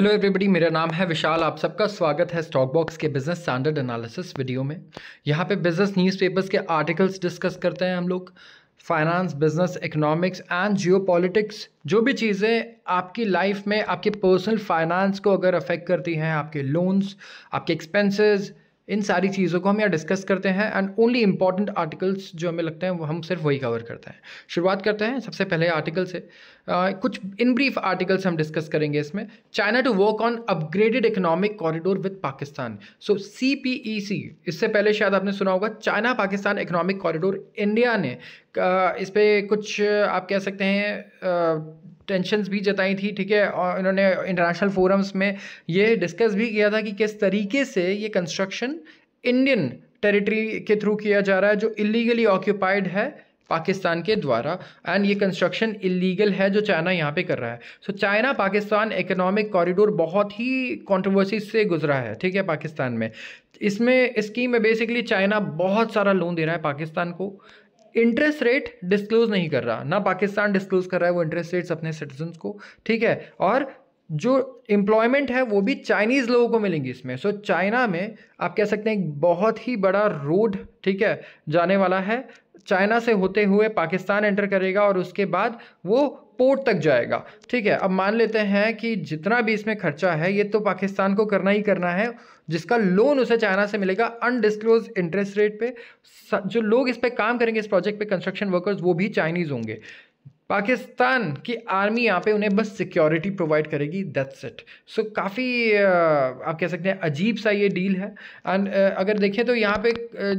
hello everybody मेरा नाम है विशाल आप सबका स्वागत है स्टॉक बॉक्स के बिजनेस स्टैंडर्ड एनालिसिस वीडियो में यहाँ पे बिजनेस न्यूज़पेपर्स के आर्टिकल्स डिस्कस करते हैं हम लोग finance business economics and geopolitics जो भी चीज़ें आपकी लाइफ में आपके पर्सनल फाइनेंस को अगर अफेक्ट करती हैं आपके लोन्स आपके एक्सपेंसेस इन सारी चीज़ों को हम यहाँ डिस्कस करते हैं एंड ओनली इंपॉर्टेंट आर्टिकल्स जो हमें लगते हैं वो हम सिर्फ वही कवर करते हैं शुरुआत करते हैं सबसे पहले आर्टिकल से आ, कुछ इन ब्रीफ आर्टिकल्स हम डिस्कस करेंगे इसमें China to work on upgraded economic corridor with Pakistan so C P E C इससे पहले शायद आपने सुना होगा China Pakistan economic corridor India ने आ, इस पर कुछ आप कह सकते हैं टेंशन भी जताई थी ठीक है और इन्होंने इंटरनेशनल फोरम्स में ये डिस्कस भी किया था कि किस तरीके से ये कंस्ट्रक्शन इंडियन टेरिटरी के थ्रू किया जा रहा है जो इलीगली ऑक्यूपाइड है पाकिस्तान के द्वारा एंड ये कंस्ट्रक्शन इलीगल है जो चाइना यहाँ पे कर रहा है so China Pakistan economic corridor बहुत ही कॉन्ट्रोवर्सी से गुजरा है ठीक है पाकिस्तान में इसमें स्कीम में बेसिकली चाइना बहुत सारा लोन दे रहा है पाकिस्तान को इंटरेस्ट रेट डिस्क्लोज नहीं कर रहा ना पाकिस्तान डिस्क्लोज कर रहा है वो इंटरेस्ट रेट्स अपने सिटीजन को ठीक है और जो एम्प्लॉयमेंट है वो भी चाइनीज़ लोगों को मिलेंगी इसमें सो चाइना में आप कह सकते हैं एक बहुत ही बड़ा रोड ठीक है जाने वाला है चाइना से होते हुए पाकिस्तान एंटर करेगा और उसके बाद वो पोर्ट तक जाएगा ठीक है अब मान लेते हैं कि जितना भी इसमें खर्चा है ये तो पाकिस्तान को करना ही करना है जिसका लोन उसे चाइना से मिलेगा अनडिस्क्लोज इंटरेस्ट रेट पे जो लोग इस पर काम करेंगे इस प्रोजेक्ट पे कंस्ट्रक्शन वर्कर्स वो भी चाइनीज़ होंगे पाकिस्तान की आर्मी यहाँ पे उन्हें बस सिक्योरिटी प्रोवाइड करेगी दैट्स इट सो काफ़ी आप कह सकते हैं अजीब सा ये डील है एंड अगर देखें तो यहाँ पे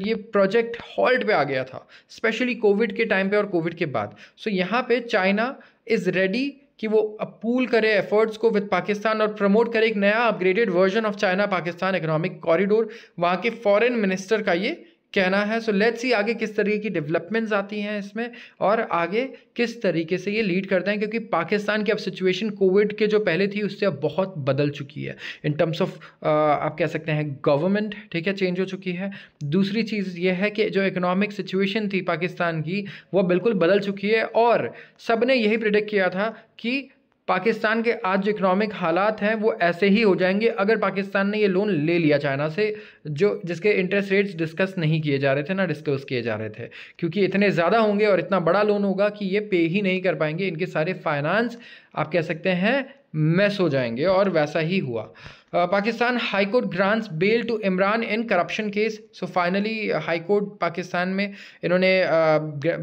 ये प्रोजेक्ट हॉल्ट पे आ गया था स्पेशली कोविड के टाइम पे और कोविड के बाद सो so, यहाँ पे चाइना इज़ रेडी कि वो पूल करे एफर्ट्स को विद पाकिस्तान और प्रमोट करे एक नया upgraded version of China Pakistan economic corridor वहाँ के फॉरेन मिनिस्टर का ये कहना है सो लेट्स सी आगे किस तरीके की डेवलपमेंट्स आती हैं इसमें और आगे किस तरीके से ये लीड करते हैं क्योंकि पाकिस्तान की अब सिचुएशन कोविड के जो पहले थी उससे अब बहुत बदल चुकी है इन टर्म्स ऑफ आप कह सकते हैं गवर्नमेंट ठीक है चेंज हो चुकी है दूसरी चीज़ ये है कि जो इकोनॉमिक सिचुएशन थी पाकिस्तान की वह बिल्कुल बदल चुकी है और सब ने यही प्रिडिक्ट किया था कि पाकिस्तान के आज जो इकनॉमिक हालात हैं वो ऐसे ही हो जाएंगे अगर पाकिस्तान ने ये लोन ले लिया चाइना से जो जिसके इंटरेस्ट रेट्स डिस्कस नहीं किए जा रहे थे ना डिस्कस किए जा रहे थे क्योंकि इतने ज़्यादा होंगे और इतना बड़ा लोन होगा कि ये पे ही नहीं कर पाएंगे इनके सारे फाइनेंस आप कह सकते हैं मैस हो जाएंगे और वैसा ही हुआ Pakistan high court grants bail to Imran in corruption case so finally high court Pakistan में इन्होंने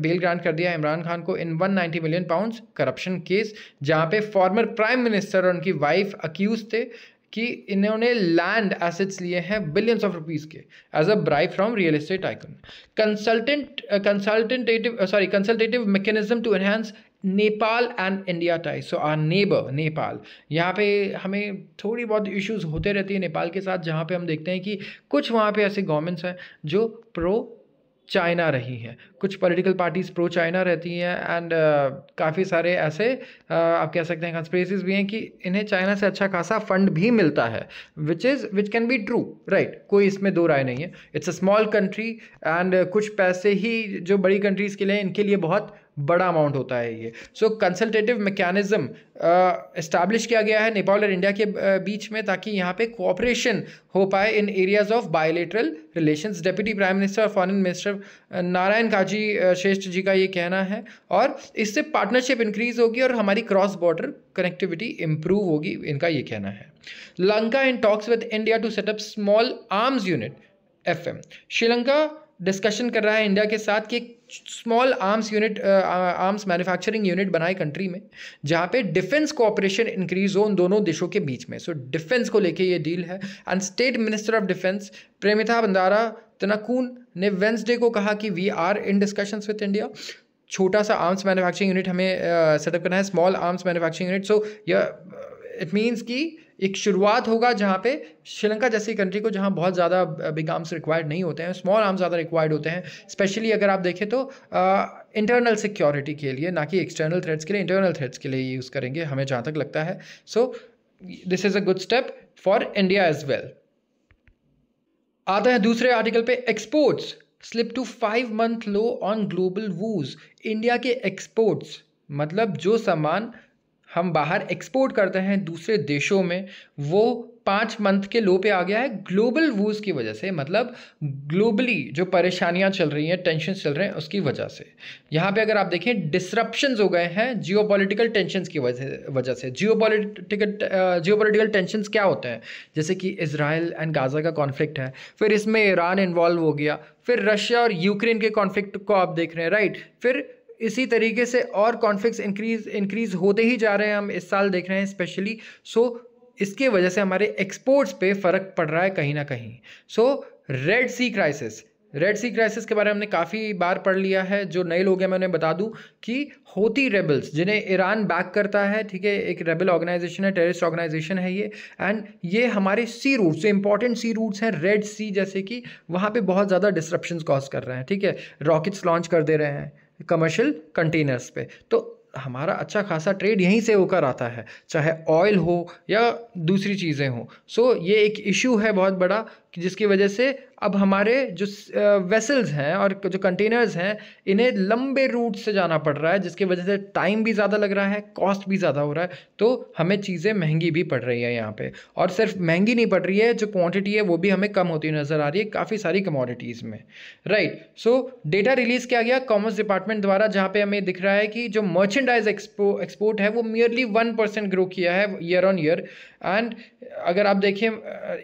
बेल ग्रांट कर दिया इमरान खान को in 190 million pounds corruption case जहां पे फॉर्मर प्राइम मिनिस्टर और उनकी वाइफ अक्यूज थे कि इन्होंने लैंड एसेट्स लिए हैं बिलियंस ऑफ रुपीस के as a bribe from real estate icon consultant consultantative sorry consultative mechanism to enhance Nepal and India tie so our neighbour Nepal यहाँ पे हमें थोड़ी बहुत इश्यूज होते रहती है नेपाल के साथ जहाँ पे हम देखते हैं कि कुछ वहाँ पे ऐसे गवर्नमेंट्स हैं जो प्रो चाइना रही हैं कुछ पॉलिटिकल पार्टीज़ प्रो चाइना रहती हैं एंड uh, काफ़ी सारे ऐसे uh, आप कह सकते हैं कंस्प्रेसिस भी हैं कि इन्हें चाइना से अच्छा खासा फंड भी मिलता है which is which can be true right कोई इसमें दो राय नहीं है it's a small country and कुछ पैसे ही जो बड़ी कंट्रीज़ के लिए इनके लिए बहुत बड़ा अमाउंट होता है ये सो कंसल्टेटिव मैकेनिज़्म इस्टेब्लिश किया गया है नेपाल और इंडिया के uh, बीच में ताकि यहाँ पे कोऑपरेशन हो पाए in areas of bilateral relations deputy prime minister और फॉरेन मिनिस्टर नारायण काजी श्रेष्ठ जी का ये कहना है और इससे पार्टनरशिप इंक्रीज होगी और हमारी क्रॉस बॉर्डर कनेक्टिविटी इंप्रूव होगी इनका ये कहना है Lanka in talks with India to set up small arms unit of Sri Lanka discussion कर रहा है इंडिया के साथ कि एक small arms unit arms manufacturing unit बनाए कंट्री में जहाँ पे डिफेंस कोऑपरेशन इंक्रीज हो उन दोनों देशों के बीच में सो so, डिफेंस को लेके ये डील है and state minister of defence Premitha Bandara Tennakoon ने वेंसडे को कहा कि we are in discussions with India छोटा सा आर्म्स मैन्युफैक्चरिंग यूनिट हमें सेटअप करना है small arms manufacturing unit so यह इट मीन्स कि एक शुरुआत होगा जहाँ पे श्रीलंका जैसी कंट्री को जहाँ बहुत ज़्यादा बिग आर्म्स रिक्वायर्ड नहीं होते हैं स्मॉल आर्म्स ज़्यादा रिक्वायर्ड होते हैं स्पेशली अगर आप देखें तो इंटरनल uh, सिक्योरिटी के लिए ना कि एक्सटर्नल थ्रेड्स के लिए इंटरनल थ्रेड्स के लिए यूज़ करेंगे हमें जहाँ तक लगता है so this is a good step for India as well आते हैं दूसरे आर्टिकल पे exports slip to five month low on global woes India के एक्सपोर्ट्स मतलब जो सामान हम बाहर एक्सपोर्ट करते हैं दूसरे देशों में वो पाँच मंथ के लो पे आ गया है ग्लोबल वूज की वजह से मतलब ग्लोबली जो परेशानियां चल रही हैं टेंशन चल रहे हैं उसकी वजह से यहाँ पे अगर आप देखें डिसरप्शन हो गए हैं जियो पोलिटिकल टेंशन की वजह से geopolitical geopolitical tension क्या होते हैं जैसे कि इसराइल एंड गाज़ा का कॉन्फ्लिक्ट है फिर इसमें ईरान इन्वॉल्व हो गया फिर रशिया और यूक्रेन के कॉन्फ्लिक्ट को आप देख रहे हैं राइट फिर इसी तरीके से और कॉन्फ्लिक्स इंक्रीज इंक्रीज होते ही जा रहे हैं हम इस साल देख रहे हैं स्पेशली सो इसके वजह से हमारे एक्सपोर्ट्स पे फ़र्क पड़ रहा है कहीं ना कहीं so Red Sea crisis Red Sea crisis के बारे में हमने काफ़ी बार पढ़ लिया है जो नए लोग हैं मैं उन्हें बता दूं कि होती रेबल्स जिन्हें ईरान बैक करता है ठीक है एक रेबल ऑर्गेनाइजेशन है टेररिस्ट ऑर्गेनाइजेशन है ये एंड ये हमारे सी रूट्स जो इंपॉर्टेंट सी रूट्स हैं रेड सी जैसे कि वहाँ पे बहुत ज़्यादा डिस्ट्रप्शन कॉज कर रहे हैं ठीक है रॉकेट्स लॉन्च कर दे रहे हैं कमर्शियल कंटेनर्स पे तो हमारा अच्छा खासा ट्रेड यहीं से होकर आता है चाहे ऑयल हो या दूसरी चीज़ें हों सो so, ये एक इशू है बहुत बड़ा कि जिसकी वजह से अब हमारे जो वेसल्स हैं और जो कंटेनर्स हैं इन्हें लंबे रूट से जाना पड़ रहा है जिसकी वजह से टाइम भी ज़्यादा लग रहा है कॉस्ट भी ज़्यादा हो रहा है तो हमें चीज़ें महंगी भी पड़ रही है यहाँ पे और सिर्फ महंगी नहीं पड़ रही है जो क्वांटिटी है वो भी हमें कम होती नज़र आ रही है काफ़ी सारी कमोडिटीज़ में राइट सो डेटा रिलीज़ किया गया कॉमर्स डिपार्टमेंट द्वारा जहाँ पर हमें दिख रहा है कि जो मर्चेंडाइज एक्सपो एक्सपोर्ट है वो मियरली वन परसेंट ग्रो किया है ईयर ऑन ईयर एंड अगर आप देखें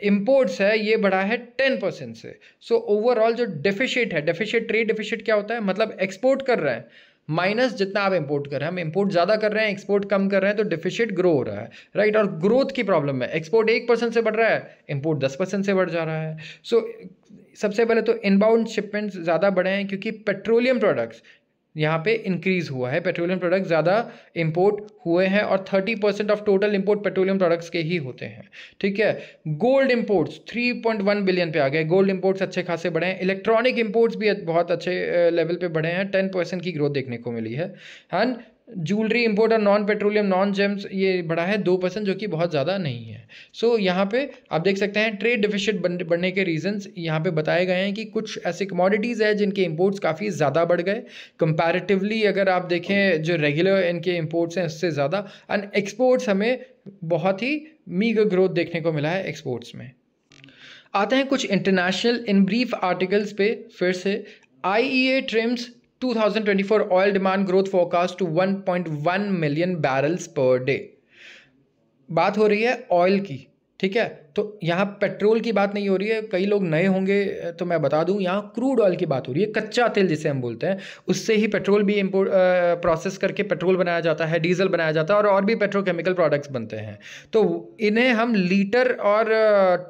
इम्पोर्ट्स है ये बढ़ा है टेन परसेंट से सो so, ओवरऑल जो डेफिशिट है डेफिशिट ट्रेड डेफिशिट क्या होता है मतलब एक्सपोर्ट कर रहे हैं माइनस जितना आप इंपोर्ट कर रहे हैं हम इंपोर्ट ज़्यादा कर रहे हैं एक्सपोर्ट कम कर रहे हैं तो डिफिशिट ग्रो हो रहा है राइट और ग्रोथ की प्रॉब्लम है एक्सपोर्ट एक परसेंट से बढ़ रहा है इंपोर्ट दस परसेंट से बढ़ जा रहा है सो so, सबसे पहले तो इनबाउंड शिपमेंट्स ज़्यादा बढ़े हैं क्योंकि पेट्रोलियम प्रोडक्ट्स यहाँ पे इंक्रीज़ हुआ है पेट्रोलियम प्रोडक्ट ज़्यादा इंपोर्ट हुए हैं और thirty percent of total import petroleum products के ही होते हैं ठीक है गोल्ड इंपोर्ट्स वन बिलियन पे आ गए गोल्ड इंपोर्ट्स अच्छे खासे बढ़े हैं इलेक्ट्रॉनिक इंपोर्ट्स भी बहुत अच्छे लेवल पे बढ़े हैं टेन परसेंट की ग्रोथ देखने को मिली है एंड ज्वेलरी इम्पोर्ट और नॉन पेट्रोलियम नॉन जेम्स ये बढ़ा है दो परसेंट जो कि बहुत ज़्यादा नहीं है सो so, यहाँ पे आप देख सकते हैं ट्रेड डिफिशिट बढ़ने के रीजंस यहाँ पे बताए गए हैं कि कुछ ऐसे कमोडिटीज़ है जिनके इम्पोर्ट्स काफ़ी ज़्यादा बढ़ गए कंपैरेटिवली अगर आप देखें जो रेगुलर इनके इम्पोर्ट्स हैं उससे ज़्यादा एंड एक्सपोर्ट्स हमें बहुत ही मीग ग्रोथ देखने को मिला है एक्सपोर्ट्स में आते हैं कुछ इंटरनेशनल इन ब्रीफ आर्टिकल्स पे फिर से I E A trims 2024 oil demand growth forecast to 1.1 million barrels per day बात हो रही है ऑयल की ठीक है तो यहाँ पेट्रोल की बात नहीं हो रही है कई लोग नए होंगे तो मैं बता दूँ यहाँ क्रूड ऑयल की बात हो रही है कच्चा तेल जिसे हम बोलते हैं उससे ही पेट्रोल भी इम्पोर्ट प्रोसेस करके पेट्रोल बनाया जाता है डीजल बनाया जाता है और और भी पेट्रोकेमिकल प्रोडक्ट्स बनते हैं तो इन्हें हम लीटर और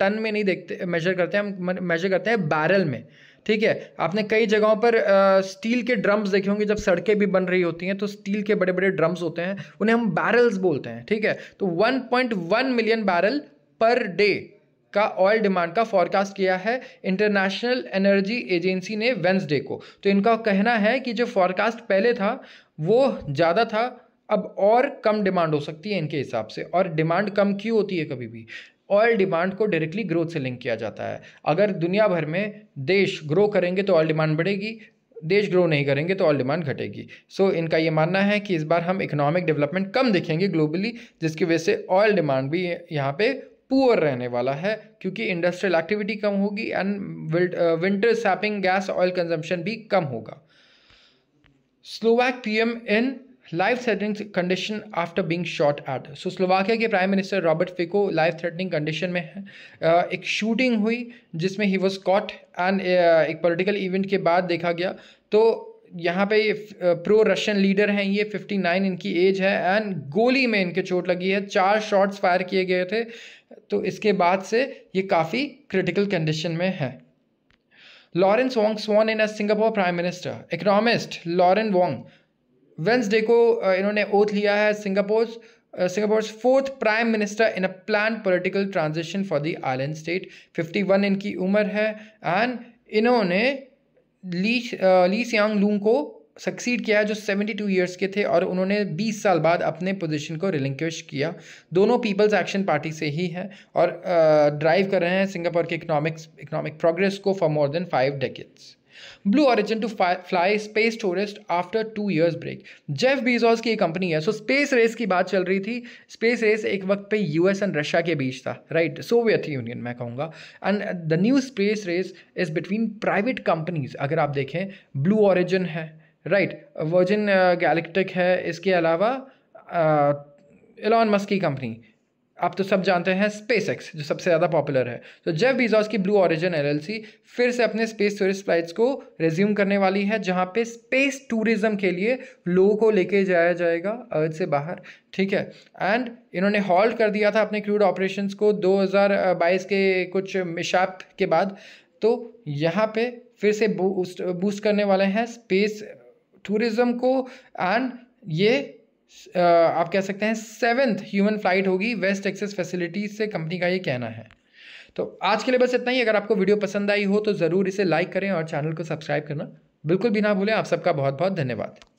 टन में नहीं देखते मेजर करते हैं हम मेजर करते हैं बैरल में ठीक है आपने कई जगहों पर आ, स्टील के ड्रम्स देखे होंगे जब सड़कें भी बन रही होती हैं तो स्टील के बड़े बड़े ड्रम्स होते हैं उन्हें हम बैरल्स बोलते हैं ठीक है तो 1.1 मिलियन बैरल पर डे का ऑयल डिमांड का फॉरकास्ट किया है इंटरनेशनल एनर्जी एजेंसी ने वेंसडे को तो इनका कहना है कि जो फॉरकास्ट पहले था वो ज़्यादा था अब और कम डिमांड हो सकती है इनके हिसाब से और डिमांड कम क्यों होती है कभी भी ऑयल डिमांड को डायरेक्टली ग्रोथ से लिंक किया जाता है अगर दुनिया भर में देश ग्रो करेंगे तो ऑयल डिमांड बढ़ेगी देश ग्रो नहीं करेंगे तो ऑल डिमांड घटेगी सो so, इनका ये मानना है कि इस बार हम इकोनॉमिक डेवलपमेंट कम देखेंगे ग्लोबली जिसकी वजह से ऑयल डिमांड भी यहाँ पे पुअर रहने वाला है क्योंकि इंडस्ट्रियल एक्टिविटी कम होगी and winter sapping gas oil consumption भी कम होगा Slovak PM in life threatening condition after being shot at so Slovakia के prime minister Robert Fico life threatening condition में है uh, एक शूटिंग हुई जिसमें ही वॉज कॉट एंड एक पॉलिटिकल इवेंट के बाद देखा गया तो यहाँ पे प्रो रशियन लीडर हैं ये 59 इनकी एज है एंड गोली में इनके चोट लगी है चार शॉट्स फायर किए गए थे तो इसके बाद से ये काफ़ी क्रिटिकल कंडीशन में है Lawrence Wong sworn in a Singapore prime minister economist Lawrence Wong Wednesday को uh, इन्होंने ओथ लिया है Singapore fourth prime minister in a plan planned transition for the island state fifty 51 इनकी उम्र है एंड इन्होंने ली ली सियांग लूंग को succeed किया है जो 72 ईयर्स के थे और उन्होंने 20 साल बाद अपने पोजीशन को रिलिंक्विश किया दोनों पीपल्स एक्शन पार्टी से ही हैं और ड्राइव uh, कर रहे हैं सिंगापुर के इकोनॉमिक्स इकोनॉमिक प्रोग्रेस को for more than five decades Blue Origin to fly space tourist after two years break Jeff Bezos की कंपनी है सो स्पेस रेस की बात चल रही थी स्पेस रेस एक वक्त पे यूएस एंड रशिया के बीच था राइट सोवियत यूनियन मैं कहूँगा and the new space race is between private companies अगर आप देखें ब्लू ऑरिजिन है राइट वर्जिन गैलेक्टिक है इसके अलावा एलॉन uh, मस्क की कंपनी आप तो सब जानते हैं स्पेस एक्स जो सबसे ज़्यादा पॉपुलर है तो जेफ बीजॉस की ब्लू ऑरिजिन एल फिर से अपने स्पेस टूरिस्ट फ्लाइट्स को रेज्यूम करने वाली है जहाँ पे स्पेस टूरिज्म के लिए लोगों को लेके जाया जाएगा अर्थ से बाहर ठीक है एंड इन्होंने हॉल्ट कर दिया था अपने क्रूड ऑपरेशन को दो के कुछ मिशाप के बाद तो यहाँ पे फिर से बूस्ट बूस्ट करने वाले हैं स्पेस टूरिज़्म को एंड ये आप कह सकते हैं सेवन्थ ह्यूमन फ्लाइट होगी वेस्ट एक्सेस फैसिलिटीज से कंपनी का ये कहना है तो आज के लिए बस इतना ही अगर आपको वीडियो पसंद आई हो तो ज़रूर इसे लाइक करें और चैनल को सब्सक्राइब करना बिल्कुल भी ना भूलें आप सबका बहुत बहुत धन्यवाद